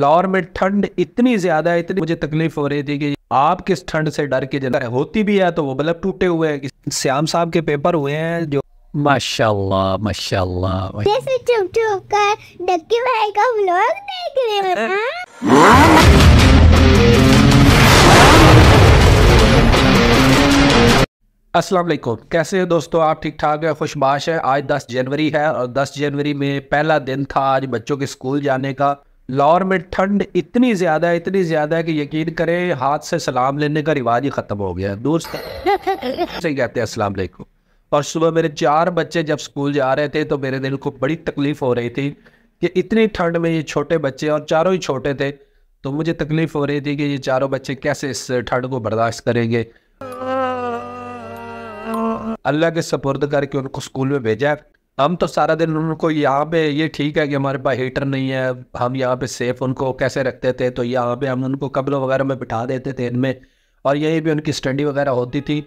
लाहौर में ठंड इतनी ज्यादा है इतनी मुझे तकलीफ हो रही थी कि आप किस ठंड से डर के जनता होती भी है तो वो बल्ब टूटे हुए हैं श्याम साहब के पेपर हुए हैं जो माशाल्लाह माशाल्लाह जैसे चुप चुप कर डक्की भाई का व्लॉग देख रहे हो अस्सलाम वालेकुम कैसे हैं दोस्तों आप ठीक ठाक हैं खुशबाश है आज 10 जनवरी है और 10 जनवरी में पहला दिन था आज बच्चों के स्कूल जाने का लाहौर में ठंड इतनी ज्यादा है इतनी ज्यादा है कि यकीन करें हाथ से सलाम लेने का रिवाज ही खत्म हो गया दोस्त सही कहते हैं अस्सलाम और सुबह मेरे चार बच्चे जब स्कूल जा रहे थे तो मेरे दिल को बड़ी तकलीफ हो रही थी कि इतनी ठंड में ये छोटे बच्चे और चारों ही छोटे थे तो मुझे तकलीफ हो रही थी कि ये चारों बच्चे कैसे इस ठंड को बर्दाश्त करेंगे अल्लाह के सपुर्द करके उनको स्कूल में भेजा हम तो सारा दिन उनको यहाँ पे ये ठीक है कि हमारे पास हीटर नहीं है हम यहाँ पे सेफ उनको कैसे रखते थे तो यहाँ पे हम उनको कपड़ों वगैरह में बिठा देते थे इनमें और यहीं भी उनकी स्टडी वगैरह होती थी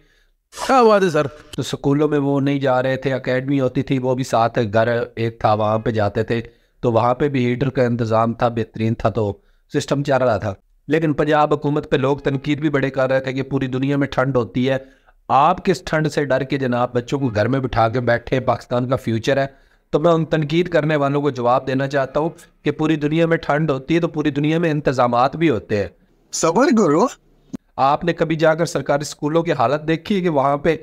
क्या बात है सर तो स्कूलों में वो नहीं जा रहे थे अकेडमी होती थी वो भी साथ घर एक था वहाँ पे जाते थे तो वहाँ पे भी हीटर का इंतज़ाम था बेहतरीन था तो सिस्टम चल रहा था लेकिन पंजाब हुकूमत पे लोग तनकीद भी बड़े कर रहे थे कि पूरी दुनिया में ठंड होती है आप किस ठंड से डर के जनाब बच्चों को घर में बिठा के बैठे पाकिस्तान का फ्यूचर है तो मैं उन तनकीद करने वालों को जवाब देना चाहता हूँ कि पूरी दुनिया में ठंड होती है तो पूरी दुनिया में इंतजाम भी होते हैं सबर गुरु आपने कभी जाकर सरकारी स्कूलों की हालत देखी है कि वहाँ पे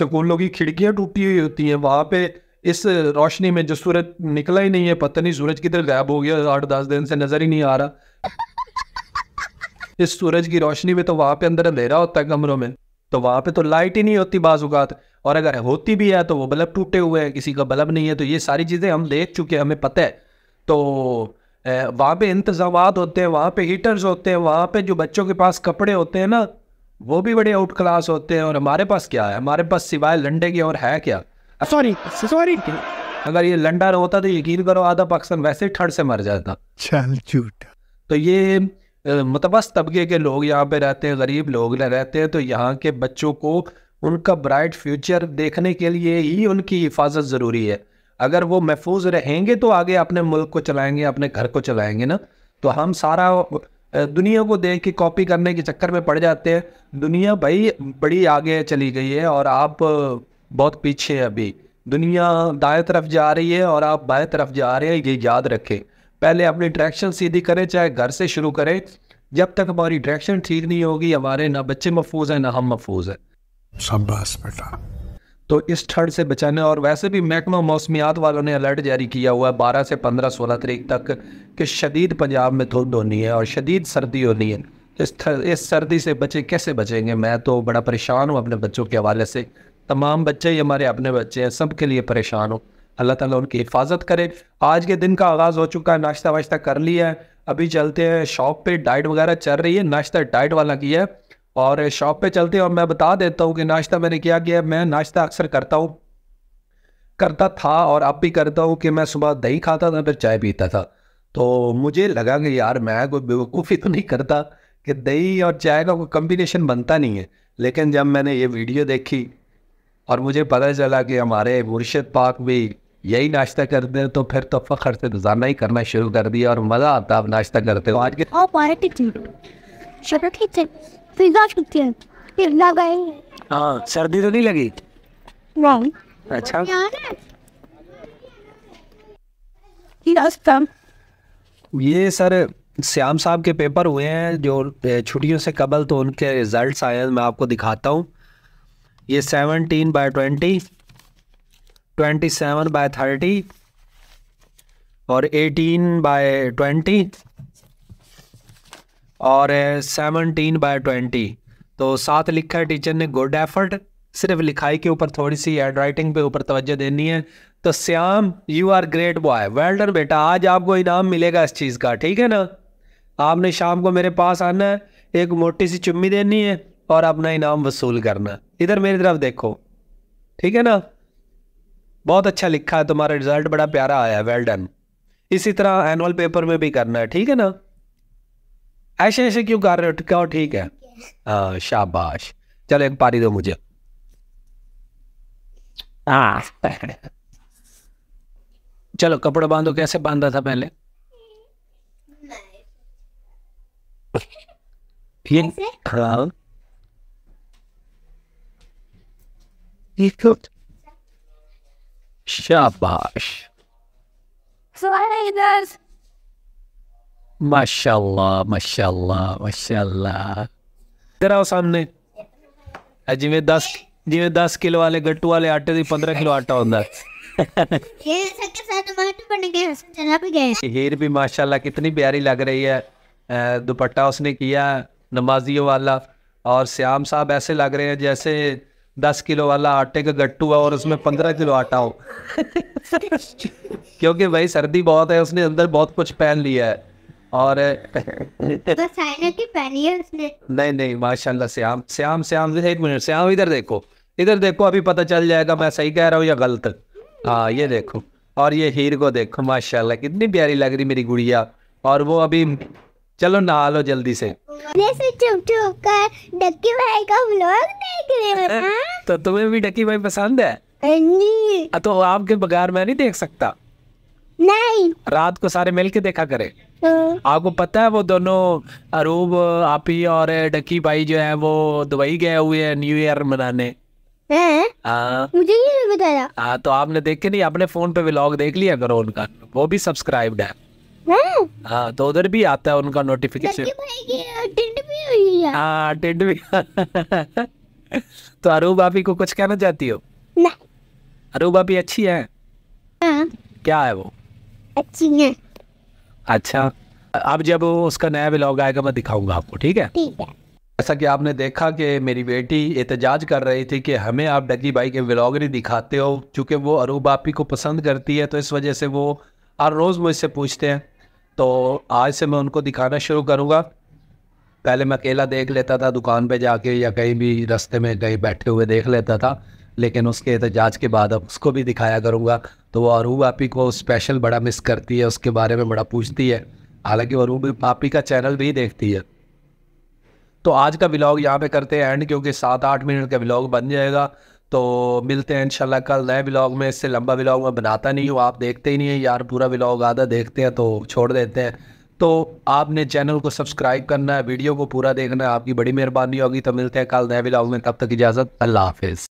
स्कूलों की खिड़कियाँ टूटी हुई होती हैं वहाँ पे इस रोशनी में जो सूरज निकला ही नहीं है पता नहीं सूरज किधर गायब हो गया आठ दस दिन से नज़र ही नहीं आ रहा इस सूरज की रोशनी में तो वहाँ पे अंदर अंधेरा होता है कमरों में तो वहां पे तो लाइट ही नहीं होती बाजुकात और अगर होती भी है तो वो बल्ब टूटे हुए हैं किसी का बल्ब नहीं है तो ये सारी चीज़ें हम देख चुके हैं हमें पता है तो वहाँ पे इंतजाम होते हैं वहाँ पे हीटर्स होते हैं वहाँ पे जो बच्चों के पास कपड़े होते हैं ना वो भी बड़े आउट क्लास होते हैं और हमारे पास क्या है हमारे पास सिवाय लंडे के और है क्या सॉरी सॉरी अगर ये लंडा होता तो यकीन करो आधा पाकिस्तान वैसे ठंड से मर जाता चल झूठ तो ये मतबस तबके के लोग यहाँ पे रहते हैं गरीब लोग रहते हैं तो यहाँ के बच्चों को उनका ब्राइट फ्यूचर देखने के लिए ही उनकी हिफाजत ज़रूरी है अगर वो महफूज रहेंगे तो आगे अपने मुल्क को चलाएंगे अपने घर को चलाएंगे ना तो हम सारा दुनिया को देख के कॉपी करने के चक्कर में पड़ जाते हैं दुनिया भाई बड़ी आगे चली गई है और आप बहुत पीछे हैं अभी दुनिया दाएं तरफ जा रही है और आप बाएं तरफ जा रहे हैं ये याद रखें पहले अपनी डायरेक्शन सीधी करें चाहे घर से शुरू करें जब तक हमारी डायरेक्शन ठीक नहीं होगी हमारे ना बच्चे महफूज हैं ना हम महफूज हैं बेटा तो इस ठंड से बचाने और वैसे भी महकमा मौसमियात वालों ने अलर्ट जारी किया हुआ है बारह से पंद्रह सोलह तारीख तक कि शदीद पंजाब में धुंध होनी है और शदीद सर्दी होनी है इस इस सर्दी से बच्चे कैसे बचेंगे मैं तो बड़ा परेशान हूँ अपने बच्चों के हवाले से तमाम बच्चे ही हमारे अपने बच्चे हैं सब के लिए परेशान हूँ अल्लाह ताला उनकी हिफाजत करे आज के दिन का आगाज़ हो चुका है नाश्ता वाश्ता कर लिया है अभी चलते हैं शॉप पे डाइट वगैरह चल रही है नाश्ता डाइट वाला किया है और शॉप पे चलते हैं और मैं बता देता हूँ कि नाश्ता मैंने क्या किया मैं नाश्ता अक्सर करता हूँ करता था और अब भी करता हूँ कि मैं सुबह दही खाता था फिर चाय पीता था तो मुझे लगा कि यार मैं कोई बेवकूफ़ी तो नहीं करता कि दही और चाय का कोई कम्बिनेशन बनता नहीं है लेकिन जब मैंने ये वीडियो देखी और मुझे पता चला कि हमारे मुर्शद पाक भी यही नाश्ता करते हैं तो फिर तो फखर से गुजारना ही करना शुरू कर दिया और मज़ा आता है नाश्ता करते हो आज के ठीक फिर फिर जा सकते हैं ना गए हां सर्दी तो नहीं लगी नहीं अच्छा यार ये सर श्याम साहब के पेपर हुए हैं जो छुट्टियों से कबल तो उनके रिजल्ट्स आए हैं मैं आपको दिखाता हूँ ये seventeen by twenty twenty seven by thirty और एटीन बाय ट्वेंटी और सेवनटीन बाय ट्वेंटी तो साथ लिखा है टीचर ने गुड एफर्ट सिर्फ लिखाई के ऊपर थोड़ी सी हैंड राइटिंग पे ऊपर तवज्जो देनी है तो Shyam you are great boy well बेटा आज आपको इनाम मिलेगा इस चीज़ का ठीक है ना आपने शाम को मेरे पास आना है एक मोटी सी चुम्मी देनी है और अपना इनाम वसूल करना इधर मेरी तरफ देखो ठीक है ना बहुत अच्छा लिखा है तुम्हारा रिजल्ट बड़ा प्यारा आया है वेल डन इसी तरह एनुअल पेपर में भी करना है ठीक है ना ऐसे ऐसे क्यों कर रहे हो कहो ठीक है हाँ शाबाश चलो एक पारी दो मुझे हाँ। चलो कपड़े बांधो कैसे बांधा था पहले हाँ ये तो- शाबाश माशाल्लाह माशाल्लाह माशाल्लाह इधर सामने जिमें दस ਜਿਵੇਂ 10 ਕਿਲੋ ਵਾਲੇ ਗੱਟੂ ਵਾਲੇ ਆਟੇ ਦੀ 15 ਕਿਲੋ ਆਟਾ ਹੁੰਦਾ ਇਹ भी माशाल्लाह कितनी प्यारी लग रही है दुपट्टा उसने किया नमाजियों वाला और श्याम साहब ऐसे लग रहे हैं जैसे दस किलो वाला आटे का गट्टू है और उसमें पंद्रह किलो आटा हो क्योंकि भाई सर्दी बहुत है उसने अंदर बहुत कुछ पहन लिया है और तो की उसने नहीं नहीं माशाल्लाह श्याम श्याम श्याम एक मिनट श्याम इधर देखो इधर देखो अभी पता चल जाएगा मैं सही कह रहा हूँ या गलत हाँ ये देखो और ये हीर को देखो माशाल्लाह कितनी प्यारी लग रही मेरी गुड़िया और वो अभी चलो नहा लो जल्दी से चुप चुप कर डक्की भाई का व्लॉग देख रहे हो हाँ? तो तुम्हें भी डक्की भाई पसंद है नहीं हाँ तो आपके बगैर मैं नहीं देख सकता नहीं रात को सारे मिल के देखा करे हाँ। आपको पता है वो दोनों अरूब आप ही और डक्की भाई जो है वो दुबई गए हुए हैं न्यू ईयर मनाने हाँ मुझे नहीं बताया तो आपने देखे नहीं अपने फोन पे व्लॉग देख लिया करो उनका वो भी सब्सक्राइब्ड है हम्म। हाँ तो उधर भी आता है उनका नोटिफिकेशन अटेंड भी हाँ, तो अरू भाभी को कुछ कहना चाहती हो अरू भाभी अच्छी है हाँ। क्या है वो अच्छी है अच्छा अब जब उसका नया ब्लॉग आएगा मैं दिखाऊंगा आपको ठीक है जैसा कि आपने देखा कि मेरी बेटी एहतजाज कर रही थी कि हमें आप डगी भाई के व्लॉग नहीं दिखाते हो क्योंकि वो अरूब बापी को पसंद करती है तो इस वजह से वो हर रोज़ मुझसे पूछते हैं तो आज से मैं उनको दिखाना शुरू करूँगा पहले मैं अकेला देख लेता था दुकान पे जाके या कहीं भी रास्ते में कहीं बैठे हुए देख लेता था लेकिन उसके एहतजाज के बाद अब उसको भी दिखाया करूँगा तो वो अरूब आपी को स्पेशल बड़ा मिस करती है उसके बारे में बड़ा पूछती है हालांकि अरूब आपी का चैनल भी देखती है तो आज का ब्लॉग यहाँ पे करते हैं एंड क्योंकि सात आठ मिनट का ब्लॉग बन जाएगा तो मिलते हैं इंशाल्लाह कल नए ब्लॉग में इससे लंबा ब्लॉग मैं बनाता नहीं हूँ आप देखते ही नहीं है यार पूरा ब्लॉग आधा देखते हैं तो छोड़ देते हैं तो आपने चैनल को सब्सक्राइब करना है वीडियो को पूरा देखना है आपकी बड़ी मेहरबानी होगी तो मिलते हैं कल नए ब्लॉग में तब तक इजाज़त अल्लाह हाफिज़